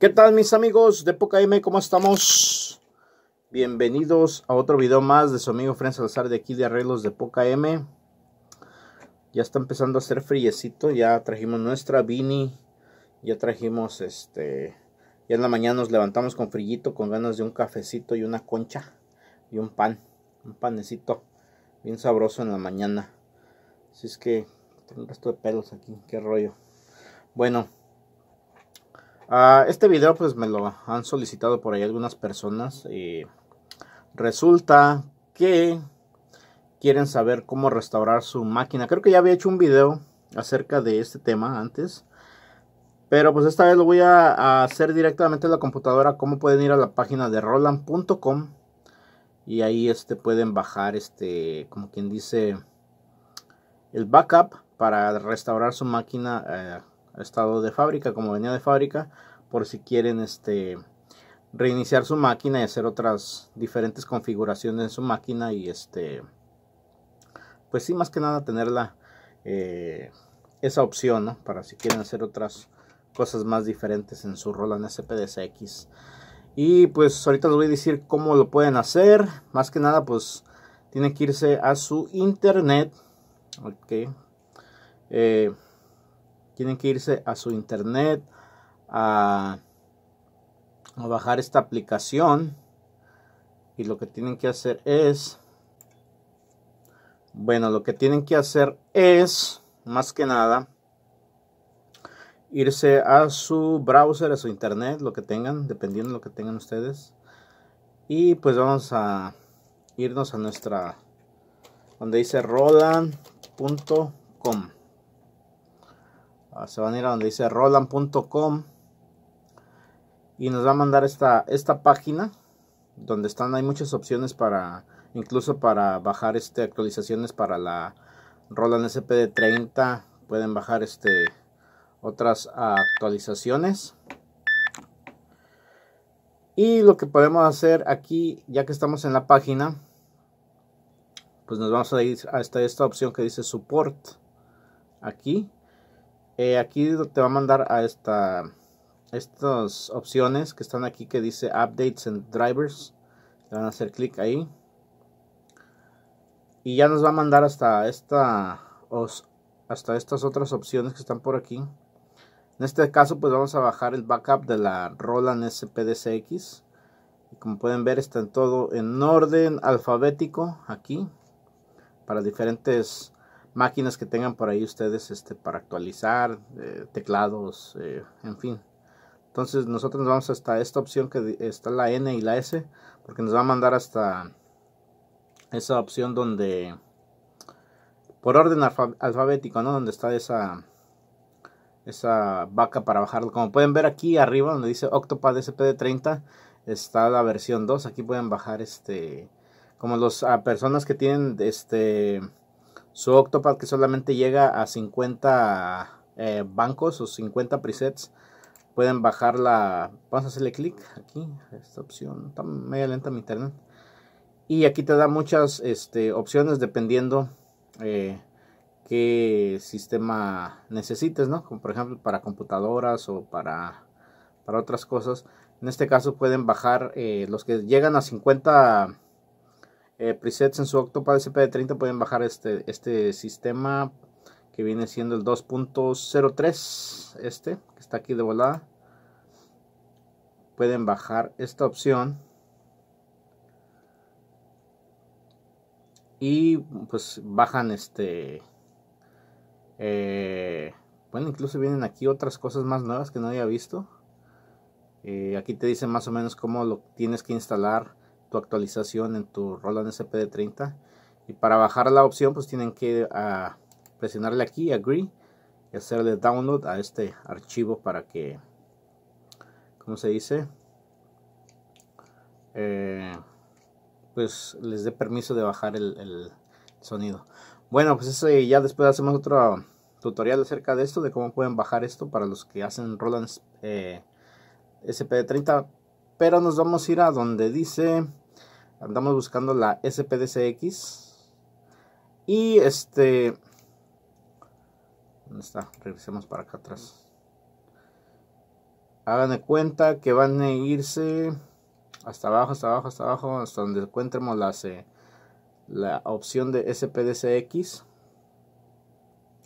¿Qué tal mis amigos de Poca M? ¿Cómo estamos? Bienvenidos a otro video más de su amigo Fren Salazar de aquí de Arreglos de Poca M. Ya está empezando a hacer friecito, ya trajimos nuestra Vini, ya trajimos este... Ya en la mañana nos levantamos con frillito, con ganas de un cafecito y una concha y un pan, un panecito bien sabroso en la mañana. Así es que tengo un resto de pelos aquí, qué rollo. Bueno, Ah, este video pues me lo han solicitado por ahí algunas personas y resulta que quieren saber cómo restaurar su máquina. Creo que ya había hecho un video acerca de este tema antes. Pero pues esta vez lo voy a, hacer directamente en la computadora. Como pueden ir a la página de roland.com y ahí este pueden bajar este como quien dice el backup para restaurar su máquina eh, estado de fábrica, como venía de fábrica, por si quieren este reiniciar su máquina y hacer otras diferentes configuraciones en su máquina y este pues sí más que nada tenerla eh, esa opción para si quieren hacer otras cosas más diferentes en su Roland spdx y pues ahorita les voy a decir cómo lo pueden hacer más que nada pues tienen que irse a su internet ok eh, tienen que irse a su internet, a, bajar esta aplicación. Y lo que tienen que hacer es... Bueno, lo que tienen que hacer es, más que nada, irse a su browser, a su internet, lo que tengan, dependiendo de lo que tengan ustedes. Y pues vamos a irnos a nuestra, donde dice roland.com. Ah, se van a ir a donde dice roland.com y nos va a mandar esta, esta página donde están, hay muchas opciones para, incluso para bajar este, actualizaciones para la Roland SPD30, pueden bajar este, otras actualizaciones. Y lo que podemos hacer aquí, ya que estamos en la página, pues nos vamos a ir hasta esta opción que dice support aquí eh, aquí te va a mandar a esta estas opciones que están aquí que dice updates and drivers le van a hacer clic ahí y ya nos va a mandar hasta esta hasta estas otras opciones que están por aquí en este caso pues vamos a bajar el backup de la Roland SPDCX y como pueden ver está en todo en orden alfabético aquí para diferentes máquinas que tengan por ahí ustedes este, para actualizar, eh, teclados, eh, en fin. Entonces nosotros nos vamos hasta esta opción que está la N y la S, porque nos va a mandar hasta esa opción donde, por orden alfabético, ¿no? Donde está esa, esa vaca para bajarlo. Como pueden ver aquí arriba donde dice Octopad SPD30 está la versión 2. Aquí pueden bajar este como los personas que tienen este su Octopad que solamente llega a 50 eh, bancos o 50 presets. Pueden bajarla. Vamos a hacerle clic aquí. Esta opción. Está media lenta mi internet. Y aquí te da muchas este, opciones dependiendo eh, qué sistema necesites, ¿no? Como por ejemplo para computadoras o para, para otras cosas. En este caso pueden bajar eh, los que llegan a 50 eh, presets en su Octopad SP30 pueden bajar este, este sistema que viene siendo el 2.03 este que está aquí de volada pueden bajar esta opción y pues bajan este eh, bueno incluso vienen aquí otras cosas más nuevas que no había visto eh, aquí te dicen más o menos cómo lo tienes que instalar tu actualización en tu Roland SPD30 y para bajar la opción pues tienen que ah, presionarle aquí agree y hacerle download a este archivo para que como se dice eh, pues les dé permiso de bajar el, sonido bueno pues eso ya después hacemos otro tutorial acerca de esto de cómo pueden bajar esto para los que hacen Roland eh, SPD30 pero nos vamos a ir a donde dice, andamos buscando la SPDCX. Y este... ¿Dónde está? Regresemos para acá atrás. Hagan de cuenta que van a irse hasta abajo, hasta abajo, hasta abajo, hasta donde encuentremos las, la opción de SPDCX.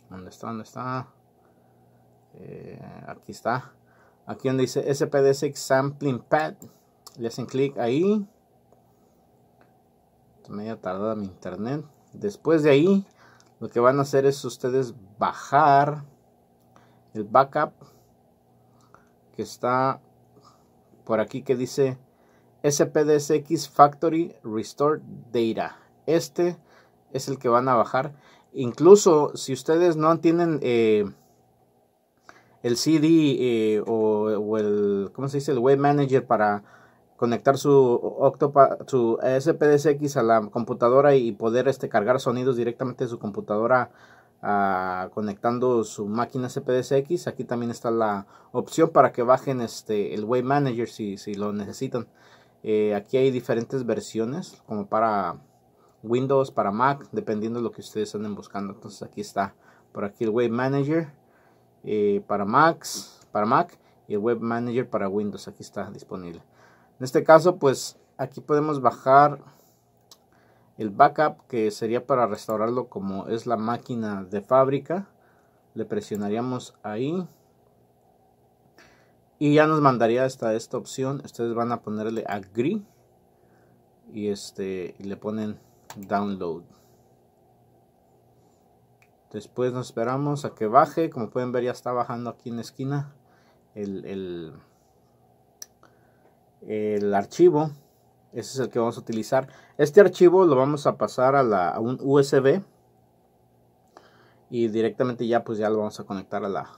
¿Dónde está? ¿Dónde está? Eh, aquí está. Aquí donde dice SPDS Sampling Pad. Le hacen clic ahí. Media tardada mi internet. Después de ahí, lo que van a hacer es ustedes bajar el backup que está por aquí que dice SPDSX Factory Restore Data. Este es el que van a bajar. Incluso si ustedes no tienen eh, el CD eh, o, el, ¿cómo se dice? El web manager para conectar su Octopa, su a la computadora y poder este, cargar sonidos directamente de su computadora ah, conectando su máquina SPD-SX Aquí también está la opción para que bajen este, el Wave Manager si, si lo necesitan. Eh, aquí hay diferentes versiones como para Windows, para Mac, dependiendo de lo que ustedes anden buscando. Entonces aquí está por aquí el Wave Manager. Eh, para, Max, para Mac y el Web Manager para Windows. Aquí está disponible. En este caso, pues aquí podemos bajar el backup que sería para restaurarlo como es la máquina de fábrica. Le presionaríamos ahí. Y ya nos mandaría hasta esta opción. Ustedes van a ponerle agree. Y este le ponen download. Después nos esperamos a que baje. Como pueden ver ya está bajando aquí en la esquina el, el, archivo. Ese es el que vamos a utilizar. Este archivo lo vamos a pasar a, la, un USB. Y directamente ya pues ya lo vamos a conectar a la,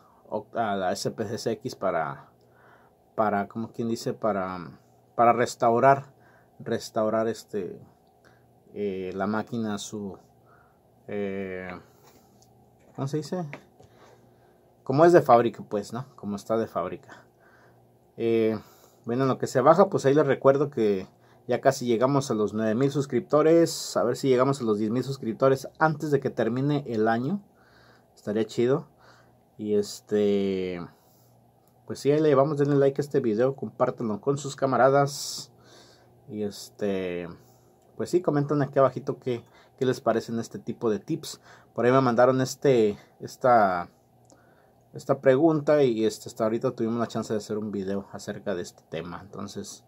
a la SPSX para, para, como quien dice, para, para restaurar, restaurar este, eh, la máquina su... Eh, ¿cómo se dice? Como es de fábrica, pues, ¿no? Como está de fábrica. Eh, bueno, lo que se baja, pues ahí les recuerdo que ya casi llegamos a los 9000 suscriptores. A ver si llegamos a los 10000 suscriptores antes de que termine el año. Estaría chido. Y este. Pues sí, ahí le llevamos. Denle like a este video. Compártanlo con sus camaradas. Y este. Pues sí, comentan aquí abajito que qué les parecen este tipo de tips. Por ahí me mandaron este, esta, esta pregunta y este, hasta ahorita tuvimos la chance de hacer un video acerca de este tema. Entonces,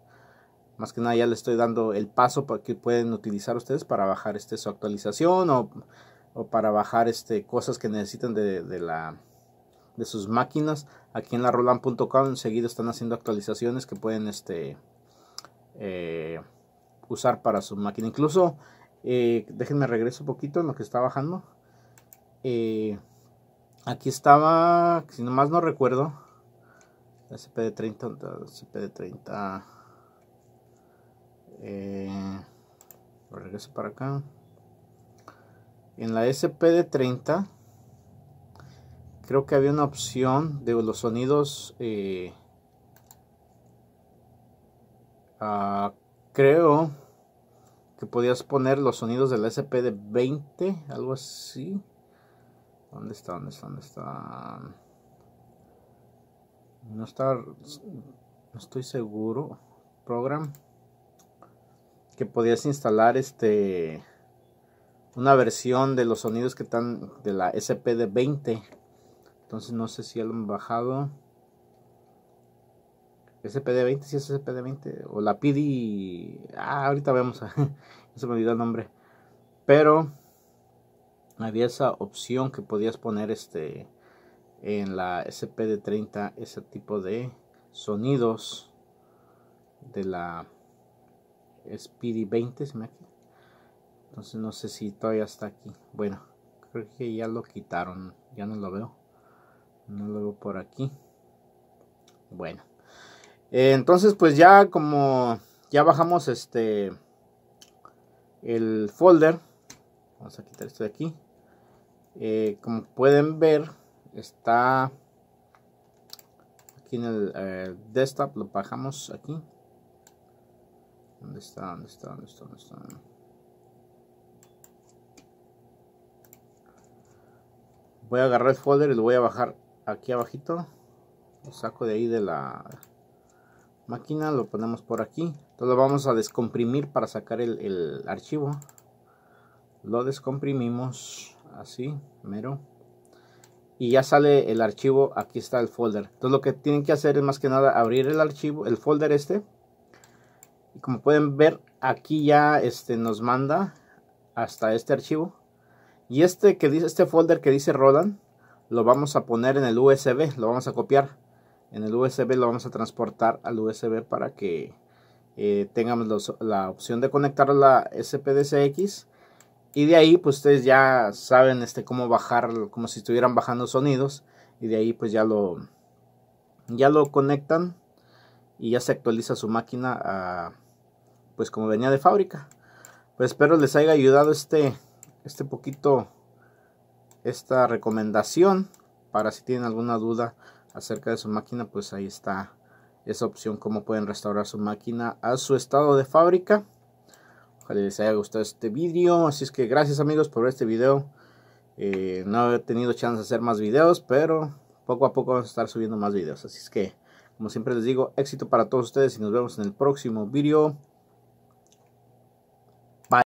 más que nada ya les estoy dando el paso para que pueden utilizar ustedes para bajar este, su actualización o, para bajar este, cosas que necesitan de, la de sus máquinas aquí en la roland.com seguido están haciendo actualizaciones que pueden este eh, usar para su máquina incluso eh, déjenme regreso un poquito en lo que está bajando. Eh, aquí estaba, si más no recuerdo, SP de 30 de 30 regreso para acá. En la SP de 30 creo que había una opción de los sonidos. Eh, ah creo que podías poner los sonidos del SP de 20, algo así. ¿Dónde está? ¿Dónde está? ¿Dónde está? No está, no estoy seguro. Program que podías instalar este una versión de los sonidos que están de la SP de 20. Entonces no sé si lo han bajado. SPD20, si es SPD20, o la PD. Ah, ahorita vemos, no se me olvidó el nombre. Pero había esa opción que podías poner este en la SPD30 ese tipo de sonidos de la SPD20. me Entonces no sé si todavía está aquí. Bueno, creo que ya lo quitaron, ya no lo veo. No lo veo por aquí. Bueno. Eh, entonces, pues ya como ya bajamos este el folder, vamos a quitar esto de aquí. Eh, como pueden ver, está aquí en el eh, desktop, lo bajamos aquí. ¿Dónde está? ¿Dónde está? ¿Dónde está? ¿Dónde está? Voy a agarrar el folder y lo voy a bajar aquí abajito. Lo saco de ahí de la máquina lo ponemos por aquí entonces lo vamos a descomprimir para sacar el, archivo lo descomprimimos así mero y ya sale el archivo aquí está el folder entonces lo que tienen que hacer es más que nada abrir el archivo el folder este y como pueden ver aquí ya este nos manda hasta este archivo y este que dice este folder que dice Roland lo vamos a poner en el USB lo vamos a copiar en el USB lo vamos a transportar al USB para que eh, tengamos la opción de conectar la SPDCX y de ahí pues ustedes ya saben este cómo bajar como si estuvieran bajando sonidos y de ahí pues ya lo ya lo conectan y ya se actualiza su máquina a, pues como venía de fábrica pues espero les haya ayudado este este poquito esta recomendación para si tienen alguna duda acerca de su máquina, pues ahí está esa opción, cómo pueden restaurar su máquina a su estado de fábrica. Ojalá les haya gustado este vídeo, así es que gracias amigos por este video. Eh, no he tenido chance de hacer más videos, pero poco a poco vamos a estar subiendo más videos. Así es que, como siempre les digo, éxito para todos ustedes y nos vemos en el próximo vídeo.